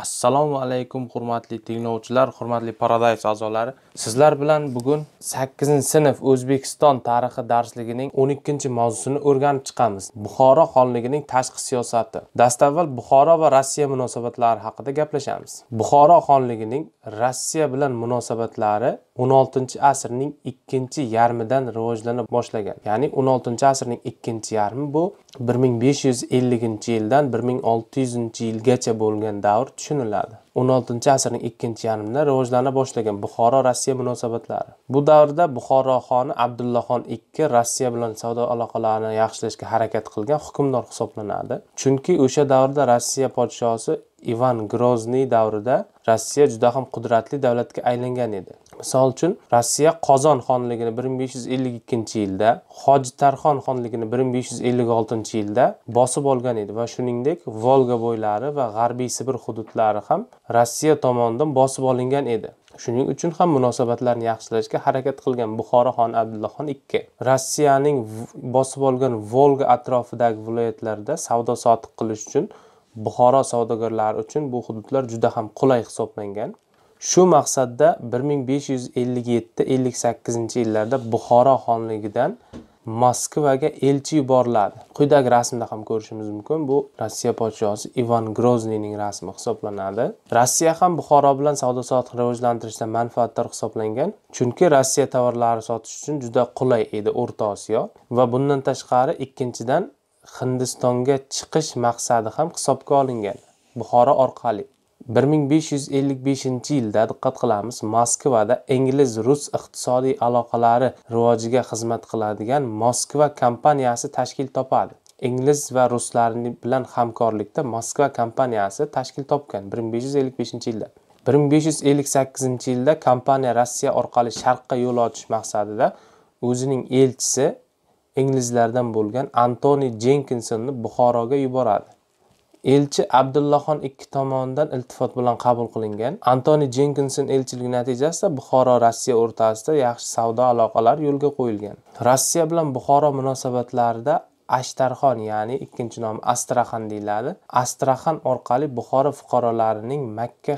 assalomu alaykum hurmatli tinglovchilar hurmatli Paradise a'zolari sizlar bilan bugun 8 sinf o'zbekiston tarixi darsligining 12 mavzusini o'rganib chiqamiz buxoro xonligining tashqi siyosati dastavval buxoro va rossiya munosabatlari haqida gaplashamiz buxoro xonligining rossiya bilan munosabatlari 16 asrning ikkinchi yarmidan rivojlana boshlagan ya'ni 16 asrning ikkinchi yarmi bu bir ming besh yuz elliginchi yildan bir ming olti yuzinchi yilgacha bo'lgan davr tushuniladi o'n oltinchi asrning ikkinchi yarmida rivojlana boshlagan buxoro rossiya munosabatlari bu davrda buxoro xoni abdullaxon ikki rossiya bilan savdo aloqalarini yaxshilashga harakat qilgan hukmdor hisoblanadi chunki o'sha davrda rossiya podshosi ivan grozniy davrida rossiya juda ham qudratli davlatga aylangan edi misol uchun rossiya qozon xonligini bir ming besh yuz ellik ikkinchi yilda hoji tarxon xonligini bir ming besh yuz ellik oltinchi yilda bosib olgan edi va shuningdek volga bo'ylari va g'arbiy sibir hududlari ham rossiya tomonidan bosib olingan edi shuning uchun ham munosabatlarni yaxshilashga harakat qilgan buxoro xoni abdullaxon ikki rossiyaning bosib olgan volga atrofidagi viloyatlarda savdo sotiq qilish uchun buxoro savdogarlari uchun bu hududlar juda ham qulay hisoblangan shu maqsadda 1557-58 yillarda buxoro xonligidan moskvaga elchi yuboriladi quyidagi rasmda ham ko'rishimiz mumkin bu rossiya podshosi ivan grozniyning rasmi hisoblanadi rossiya ham buxoro bilan savdo sotiqni rivojlantirishda manfaatdor hisoblangan chunki rossiya tovarlari sotish uchun juda qulay edi o'rta osiyo va bundan tashqari ikkinchidan hindistonga chiqish maqsadi ham hisobga olingan buxoro orqali 1555 yilda diqqat qilamiz moskvada ingliz rus iqtisodiy aloqalari rivojiga xizmat qiladigan moskva kompaniyasi tashkil topadi ingliz va ruslar bilan hamkorlikda moskva kompaniyasi tashkil topgan 1555 yilda 1558 yilda kompaniya rossiya orqali sharqqa yo'l ochish maqsadida o'zining elchisi inglizlardan bo'lgan antoni jenkinsonni buxoroga yuboradi elchi abdullaxon ikki tomonidan iltifot bilan qabul qilingan antoni jenkinson elchiligi natijasida buxoro rossiya o'rtasida yaxshi savdo aloqalari yo'lga qo'yilgan rossiya bilan buxoro munosabatlarida ashtarxon ya'ni ikkinchi nomi astraxan deyiladi astraxan orqali buxoro fuqarolarining makka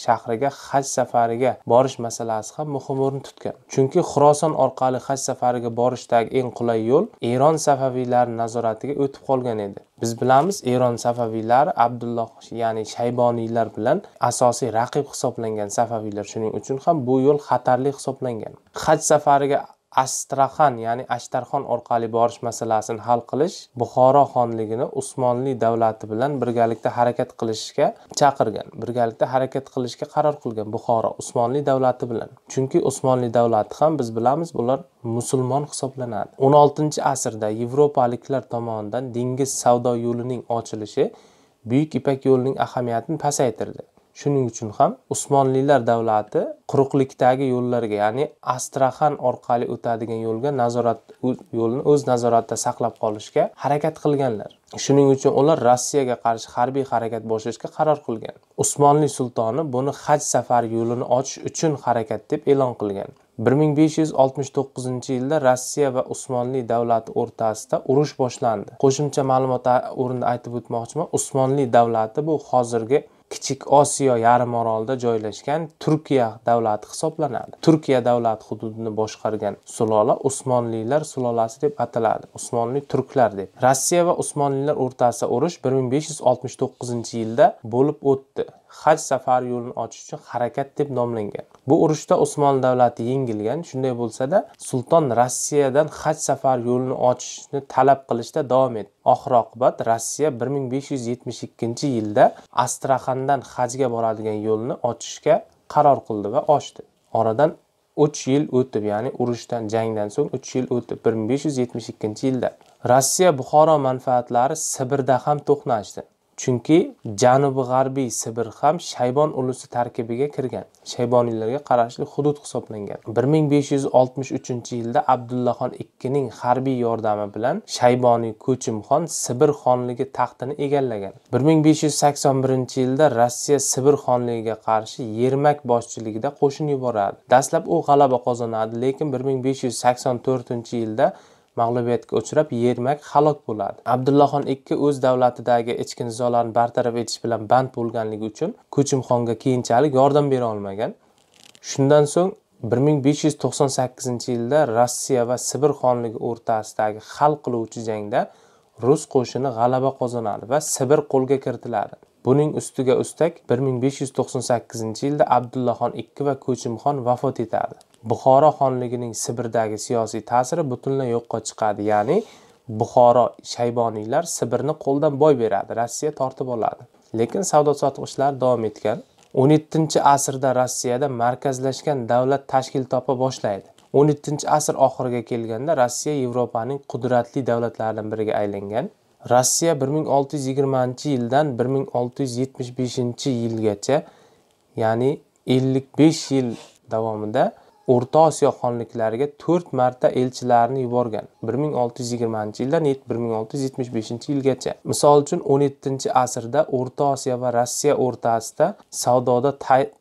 shahriga haj safariga borish masalasi ham muhim o'rin tutgan chunki xuroson orqali haj safariga borishdagi eng qulay yo'l eron safaviylari nazoratiga o'tib qolgan edi biz bilamiz eron safaviylari abdulloh ya'ni shayboniylar bilan asosiy raqib hisoblangan safaviylar shuning uchun ham bu yo'l xatarli hisoblangan haj safariga astraxan ya'ni ashtarxon orqali borish masalasini hal qilish buxoro xonligini usmonli davlati bilan birgalikda harakat qilishga chaqirgan birgalikda harakat qilishga qaror qilgan buxoro usmonli davlati bilan chunki usmonli davlati ham biz bilamiz bular musulmon hisoblanadi o'n oltinchi asrda yevropaliklar tomonidan dengiz savdo yo'lining ochilishi buyuk ipak yo'lining ahamiyatini pasaytirdi shuning uchun ham usmonlilar davlati quruqlikdagi yo'llarga ya'ni astraxan orqali o'tadigan yo'lga nazorat yo'lni o'z nazoratida saqlab qolishga harakat qilganlar shuning uchun ular rossiyaga qarshi harbiy harakat boshlashga qaror qilgan usmonli sultoni buni haj safari yo'lini ochish uchun harakat deb e'lon qilgan 1569 yilda Rossiya va Usmonli davlati o'rtasida urush boshlandi. Qo'shimcha ma'lumot o'rnida aytib o'tmoqchiman, Usmonli davlati bu hozirgi kichik osiyo yarim orolida joylashgan turkiya davlati hisoblanadi turkiya davlati hududini boshqargan sulola usmonlilar sulolasi deb ataladi usmonli turklar deb rossiya va usmonlilar o'rtasida urush bir ming besh yuz oltmish to'qqizinchi yilda bo'lib o'tdi haj safari yo'lini ochish uchun harakat deb nomlangan bu urushda usmon davlati yengilgan shunday bo'lsada sulton rossiyadan haj safari yo'lini ochishni talab qilishda davom etdi oxir oqibat rossiya bir ming besh yuz yetmish ikkinchi yilda astraxandan hajga boradigan yo'lni ochishga qaror qildi va ochdi oradan uch yil o'tib ya'ni urushdan jangdan so'ng uch yil o'tib bir ming besh yuz yetmish ikkinchi yilda rossiya buxoro manfaatlari sibirda ham to'qnashdi chunki janubi g'arbiy sibir ham shaybon ulusi tarkibiga kirgan shayboniylarga qarashli hudud hisoblangan bir ming besh yuz oltmish uchinchi yilda abdullaxon ikkining harbiy yordami bilan shayboniy ko'chimxon sibir xonligi taxtini egallagan bir ming besh yuz sakson birinchi yilda rossiya sibir xonligiga qarshi yermak boshchiligida qo'shin yuboradi dastlab u g'alaba qozonadi lekin bir ming besh yuz sakson to'rtinchi yilda mag'lubiyatga uchrab yermak halok bo'ladi abdullaxon ikki o'z davlatidagi ichki nizolarni bartaraf etish bilan band bo'lganligi uchun ko'chimxonga keyinchalik yordam bera olmagan shundan so'ng 1598 yilda rossiya va sibir xonligi o'rtasidagi hal qiluvchi jangda rus qo'shini g'alaba qozonadi va sibir qo'lga kiritiladi buning ustiga ustak 1598 yilda abdullaxon II va ko'chimxon vafot etadi buxoro xonligining sibirdagi siyosiy ta'siri butunlay yo'qqa chiqadi ya'ni buxoro shayboniylar sibirni qo'ldan boy beradi rossiya tortib oladi lekin savdo sotiq ishlari davom etgan o'n yettinchi asrda rossiyada markazlashgan davlat tashkil topa boshlaydi o'n yettinchi asr oxiriga kelganda rossiya yevropaning qudratli davlatlaridan biriga aylangan rossiya bir ming olti yuz yigirmanchi yildan bir ming olti yuz yetmish beshinchi yilgacha ya'ni ellik besh yil davomida o'rta osiyo xonliklariga to'rt marta elchilarni yuborgan bir ming olti yuz yigirmanchi yildan bir ming olti yuz yetmish beshinchi yilgacha misol uchun o'n yettinchi asrda o'rta osiyo va rossiya o'rtasida savdoda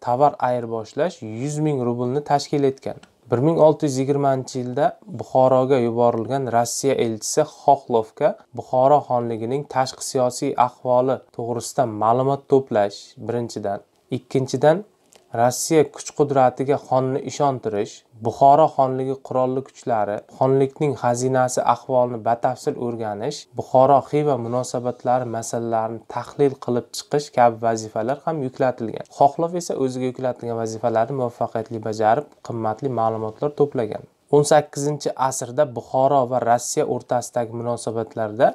tovar ayirboshlash yuz ming rublni tashkil etgan bir ming olti yuz yigirmanchi yilda buxoroga yuborilgan rossiya elchisi xoxlovga buxoro xonligining tashqi siyosiy ahvoli to'g'risida ma'lumot to'plash birinchidan ikkinchidan rossiya kuch qudratiga xonni ishontirish buxoro xonligi qurolli kuchlari xonlikning xazinasi ahvolini batafsil o'rganish buxoro xiva munosabatlari masalalarini tahlil qilib chiqish kabi vazifalar ham yuklatilgan xohlov esa o'ziga yuklatilgan vazifalarni muvaffaqiyatli bajarib qimmatli ma'lumotlar to'plagan 18 asrda buxoro va rossiya o'rtasidagi munosabatlarda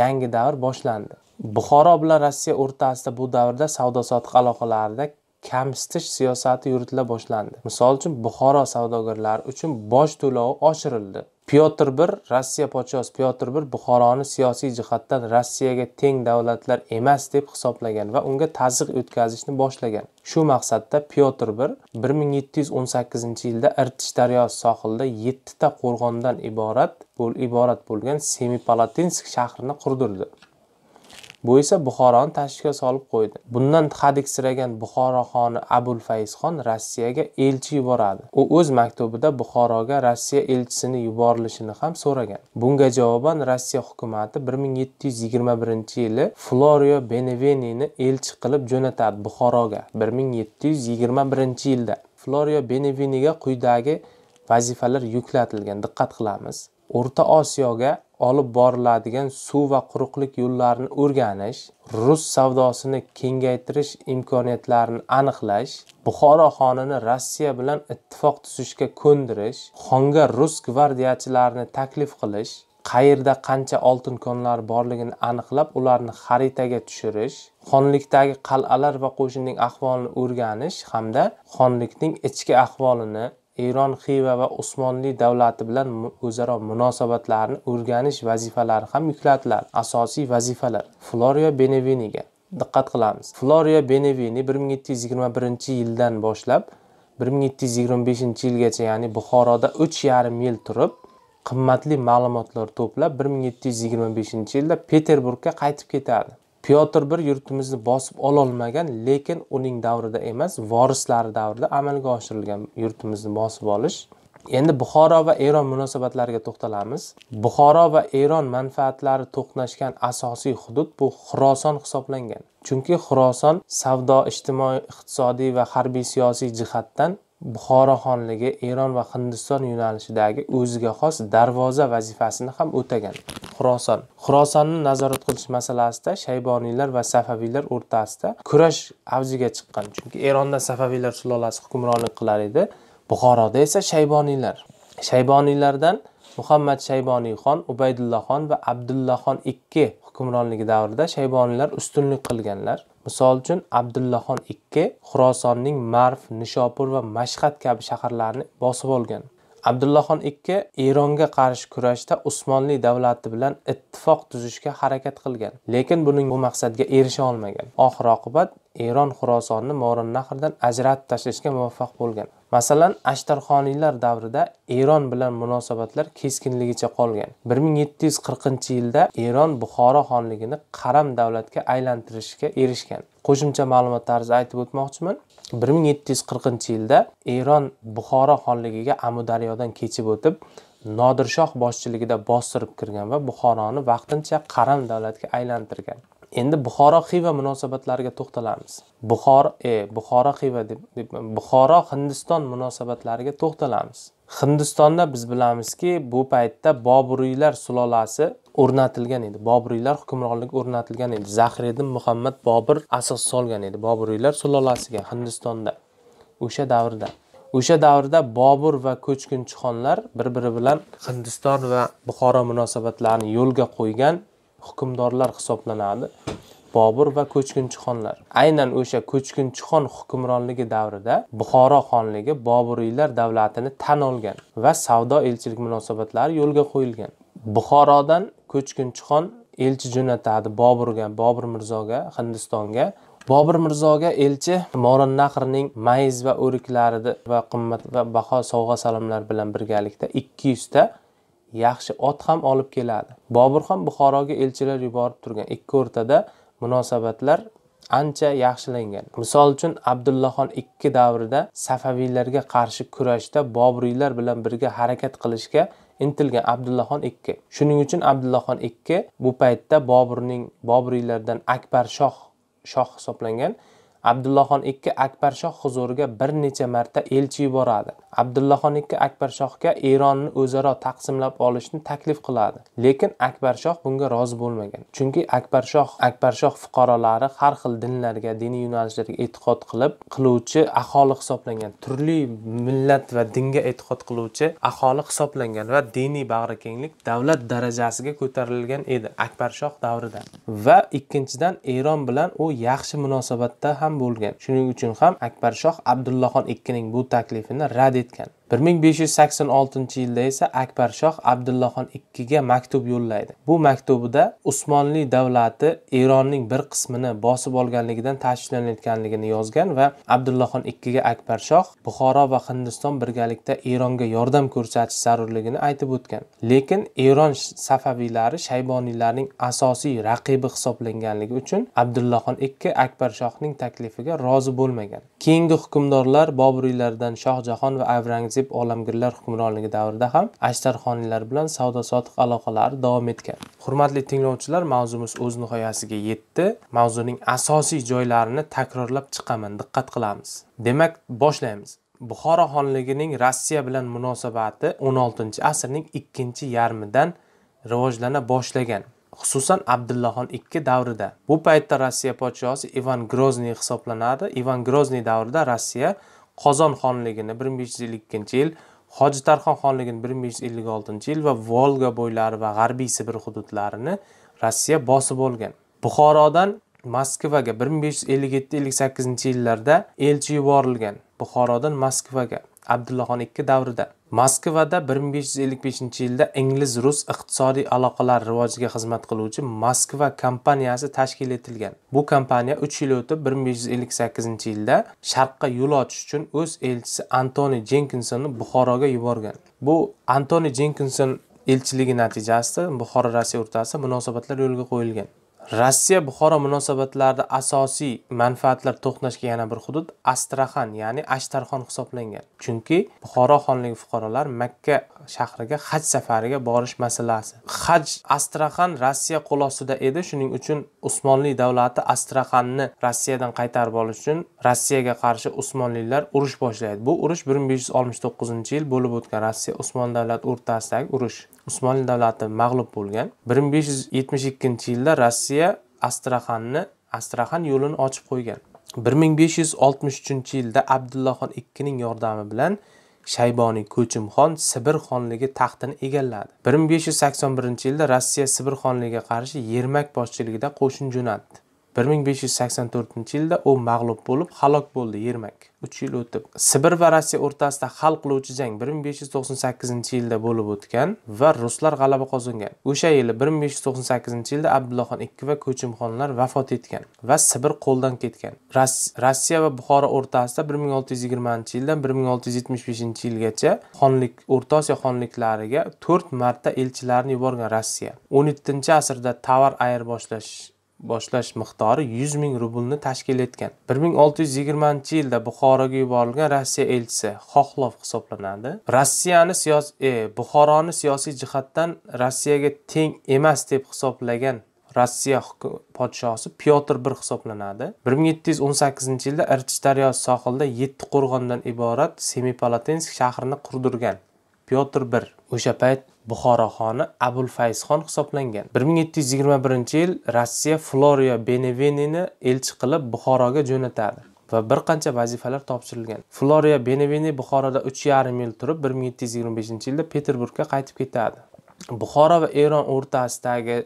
yangi davr boshlandi buxoro bilan rossiya o'rtasida bu davrda savdo sotiq aloqalarida kamsitish siyosati yuritila boshlandi misol uchun buxoro savdogarlari uchun boj to'lovi oshirildi pyotr bir rossiya podshosi pyotr bir buxoroni siyosiy jihatdan rossiyaga teng davlatlar emas deb hisoblagan va unga tazyiq o'tkazishni boshlagan shu maqsadda pyotr bir bir ming yetti yuz o'n sakkizinchi yilda irtish daryosi sohilida yettita qo'rg'ondan iborat iborat bo'lgan semipalatinsk shahrini qurdirdi bu esa buxoroni tashvishga solib qo'ydi bundan hadiksiragan buxoro xoni abul fayzxon rossiyaga elchi yuboradi u o'z maktubida buxoroga rossiya elchisini yuborilishini ham so'ragan bunga javoban rossiya hukumati 1721 yili florio benevenini elchi qilib jo'natadi buxoroga 1721 yilda florio beneveniga quyidagi vazifalar yuklatilgan diqqat qilamiz o'rta osiyoga olib boriladigan suv va quruqlik yo'llarini o'rganish rus savdosini kengaytirish imkoniyatlarini aniqlash buxoro xonini rossiya bilan ittifoq tuzishga ko'ndirish xonga rus gvardiyachilarini taklif qilish qayerda qancha oltin konlar borligini aniqlab ularni xaritaga tushirish xonlikdagi qal'alar va qo'shinning ahvolini o'rganish hamda xonlikning ichki ahvolini eron xiva va usmonli davlati bilan o'zaro munosabatlarni o'rganish vazifalari ham yuklatiladi asosiy vazifalar floriya Beneviniga diqqat qilamiz floriya Benevini bir ming yetti yuz yigirma birinchi yildan boshlab bir ming yetti yuz yigirma beshinchi yilgacha ya'ni buxoroda uch yarim yil turib qimmatli ma'lumotlar to'plab bir ming yetti yuz yigirma beshinchi yilda peterburgga qaytib ketadi pyotr bir yurtimizni bosib ololmagan lekin uning davrida emas vorislari davrida amalga oshirilgan yurtimizni bosib olish endi buxoro va eron munosabatlariga to'xtalamiz buxoro va eron manfaatlari to'qnashgan asosiy hudud bu xuroson hisoblangan chunki xuroson savdo ijtimoiy iqtisodiy va harbiy siyosiy jihatdan buxoro xonligi eron va hindiston yo'nalishidagi o'ziga xos darvoza vazifasini ham o'tagan xuroson xurosonni nazorat qilish masalasida shayboniylar va safaviylar o'rtasida kurash avjiga chiqqan chunki eronda safaviylar sulolasi hukmronlik qilar edi buxoroda esa shayboniylar shayboniylardan muhammad shayboniyxon ubaydullaxon va abdullaxon ikki hukmronligi davrida shayboniylar ustunlik qilganlar misol uchun abdullaxon ikki xurosonning marv nishopur va mashhad kabi shaharlarni bosib olgan abdullaxon ikki eronga qarshi kurashda usmonli davlati bilan ittifoq tuzishga harakat qilgan lekin buning bu maqsadga erisha olmagan oxir oqibat eron xurosonni morinnahrdan ajratib tashlashga muvaffaq bo'lgan masalan ashtarxoniylar davrida eron bilan munosabatlar keskinligicha qolgan 1740 yilda eron buxoro xonligini qaram davlatga aylantirishga erishgan qo'shimcha ma'lumot tarzida aytib o'tmoqchiman bir ming yetti yuz qirqinchi yilda eron buxoro xonligiga amudaryodan kechib o'tib nodirshoh boshchiligida bostirib kirgan va buxoroni vaqtincha qaram davlatga aylantirgan endi buxoro xiva munosabatlariga to'xtalamiz buxor e buxoro xiva deb buxoro hindiston munosabatlariga to'xtalamiz hindistonda biz bilamizki bu paytda boburiylar sulolasi o'rnatilgan edi boburiylar hukmronligi o'rnatilgan edi zahiriddin muhammad bobur asos solgan edi boburiylar sulolasiga hindistonda o'sha davrda o'sha davrda bobur va ko'chkinchixonlar xonlar bir biri bilan hindiston va buxoro munosabatlarini yo'lga qo'ygan hukmdorlar hisoblanadi bobur va ko'chkinchi xonlar aynan o'sha ko'chkinchi xon hukmronligi davrida buxoro xonligi boburiylar davlatini tan olgan va savdo elchilik munosabatlari yo'lga qo'yilgan buxorodan ko'chkinchi xon elchi jo'natadi boburga bobur mirzoga hindistonga bobur mirzoga elchi morinnahrning mayiz va o'riklarini va qimmat va baho sovg'a salomlar bilan birgalikda ikki yuzta yaxshi ot ham olib keladi bobur ham buxoroga elchilar yuborib turgan ikki o'rtada munosabatlar ancha yaxshilangan misol uchun abdullaxon ikki davrida safaviylarga qarshi kurashda boburiylar bilan birga harakat qilishga intilgan abdullaxon ikki shuning uchun abdullaxon ikki bu paytda boburning boburiylardan akbar shoh shoh hisoblangan abdullaxon ikki akbarshoh huzuriga bir necha marta elchi yuboradi abdullaxon ikki akbarshohga eronni o'zaro taqsimlab olishni taklif qiladi lekin akbarshoh bunga rozi bo'lmagan chunki akbarshoh akbarshoh fuqarolari har xil dinlarga diniy yo'nalishlarga e'tiqod qilib qiluvchi aholi hisoblangan turli millat va dinga e'tiqod qiluvchi aholi hisoblangan va diniy bag'rikenglik davlat darajasiga ko'tarilgan edi akbarshoh davrida va ikkinchidan eron bilan u yaxshi munosabatda ham ham bo'lgan shuning uchun ham akbar shoh abdullaxon ikkining bu taklifini rad etgan bir ming besh yuz sakson oltinchi yilda esa akbar shoh abdullaxon ikkiga maktub yo'llaydi bu maktubida usmonli davlati eronning bir qismini bosib olganligidan tashvishlanayotganligini yozgan va abdullaxon ikkiga akbar shoh buxoro va hindiston birgalikda eronga yordam ko'rsatish zarurligini aytib o'tgan lekin eron safaviylari shayboniylarning asosiy raqibi hisoblanganligi uchun abdullaxon ikki akbar shohning taklifiga rozi bo'lmagan keyingi hukmdorlar boburiylardan shohjahon va avrangzeb deb olamgirlar hukmronligi davrida ham ashtarxoniylar bilan savdo sotiq aloqalari davom etgan hurmatli tinglovchilar mavzumiz o'z nihoyasiga yetdi mavzuning asosiy joylarini takrorlab chiqaman diqqat qilamiz demak boshlaymiz buxoro xonligining rossiya bilan munosabati 16 asrning ikkinchi yarmidan rivojlana boshlagan xususan abdullaxon ikki davrida bu paytda rossiya podshosi ivan grozniy hisoblanadi ivan grozniy davrida rossiya qozon xonligini bir ming besh yuz ellik ikkinchi yil hoji tarxon xonligini bir ming besh yuz ellik oltinchi yil va volga bo'ylari va g'arbiy sibir hududlarini rossiya bosib olgan buxorodan moskvaga bir ming besh yuz ellik yetti ellik sakkizinchi yillarda elchi yuborilgan buxorodan moskvaga abdullaxon ikki davrida moskvada bir ming besh yuz ellik beshinchi yilda ingliz rus iqtisodiy aloqalar rivojiga xizmat qiluvchi moskva kompaniyasi tashkil etilgan bu kompaniya uch yil o'tib bir ming besh yuz ellik sakkizinchi yilda sharqqa yo'l ochish uchun o'z elchisi antoni jenkinsonni buxoroga yuborgan bu antoni jenkinson elchiligi natijasida buxoro rossiya o'rtasida munosabatlar yo'lga qo'yilgan rossiya buxoro munosabatlarida asosiy manfaatlar to'qnashgan yana bir hudud astraxan ya'ni ashtarxon hisoblangan chunki buxoro xonligi fuqarolar makka shahriga haj safariga borish masalasi haj astraxan rossiya qo'l ostida edi shuning uchun usmonli davlati astraxanni rossiyadan qaytarib olish uchun rossiyaga qarshi usmonlilar urush boshlaydi bu urush bir ming besh yuz oltmish to'qqizinchi yil bo'lib o'tgan rossiya usmon davlati o'rtasidagi urush usmonli davlati mag'lub bo'lgan bir ming besh yuz yetmish ikkinchi yilda rossiya astraxanni astraxan yo'lini ochib qo'ygan bir ming besh yuz oltmish uchinchi yilda abdullaxon ikkining yordami bilan shayboniy ko'chimxon sibir xonligi taxtini egalladi bir ming besh yuz sakson birinchi yilda rossiya sibir xonligiga qarshi yermak boshchiligida qo'shin jo'natdi 1584 yilda u mag'lub bo'lib halok bo'ldi yermak 3 yil o'tib sibir va rossiya o'rtasida hal qiluvchi jang 1598 yilda bo'lib o'tgan va ruslar g'alaba qozongan o'sha yili 1598 yilda abdullohxon ikki va ko'chimxonlar vafot etgan va sibir qo'ldan ketgan rossiya va buxoro o'rtasida 1620 yildan 1675 yilgacha xonlik o'rta osiyo xonliklariga 4 marta elchilarni yuborgan rossiya 17 asrda tovar ayirboshlash boshlash miqdori yuz ming rublni tashkil etgan bir ming olti yuz yigirmanchi yilda buxoroga yuborilgan rossiya elchisi xohlov hisoblanadi rossiyani siyosiy e, buxoroni siyosiy jihatdan rossiyaga teng emas deb hisoblagan rossiya podshosi pyotr bir hisoblanadi bir ming yetti yuz o'n sakkizinchi yilda irtish daryosi sohilida yetti qo'rg'ondan iborat semipalatinsk shahrini qurdirgan piotr i o'sha payt buxoro xoni abul fayzxon hisoblangan 1721 yil rossiya floriya benevenini elchi qilib buxoroga jo'natadi va bir qancha vazifalar topshirilgan floriya beneveni buxoroda 3,5 yil turib 1725 yilda peterburgga qaytib ketadi buxoro va eron o'rtasidagi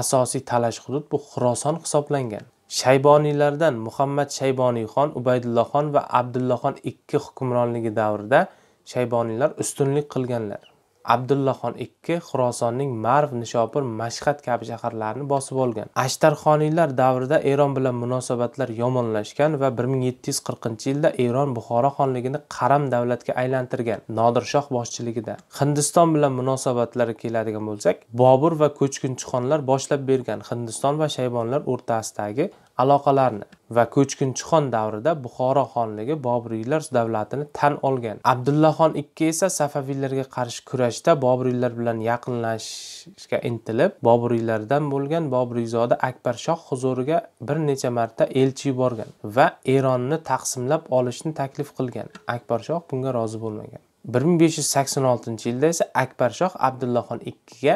asosiy talash hudud bu xuroson hisoblangan shayboniylardan muhammad Shayboniy xon, Ubaydulloh xon va abdullohxon ikki hukmronligi davrida shayboniylar ustunlik qilganlar abdullaxon ikki xurosonning marv nishopur mashhad kabi shaharlarini bosib olgan ashtarxoniylar davrida eron bilan munosabatlar yomonlashgan va 1740 yilda eron buxoro xonligini qaram davlatga aylantirgan nodirshoh boshchiligida hindiston bilan munosabatlarga keladigan bo'lsak bobur va ko'chkinchixonlar boshlab bergan hindiston va shaybonlar o'rtasidagi aloqalarni va ko'chkinchixon davrida buxoro xonligi boburiylar davlatini tan olgan abdullaxon ikki esa safaviylarga qarshi kurashda boburiylar bilan yaqinlashishga intilib boburiylardan bo'lgan boburiyzoda akbar shoh huzuriga bir necha marta elchi yuborgan va eronni taqsimlab olishni taklif qilgan akbar shoh bunga rozi bo'lmagan bir ming besh yuz sakson oltinchi yilda esa akbar shoh abdullaxon ikkiga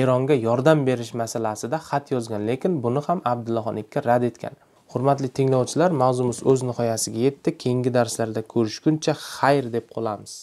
eronga yordam berish masalasida xat yozgan lekin buni ham abdullaxon ikki rad etgan hurmatli tinglovchilar mavzumiz o'z nihoyasiga yetdi keyingi darslarda ko'rishguncha xayr deb qolamiz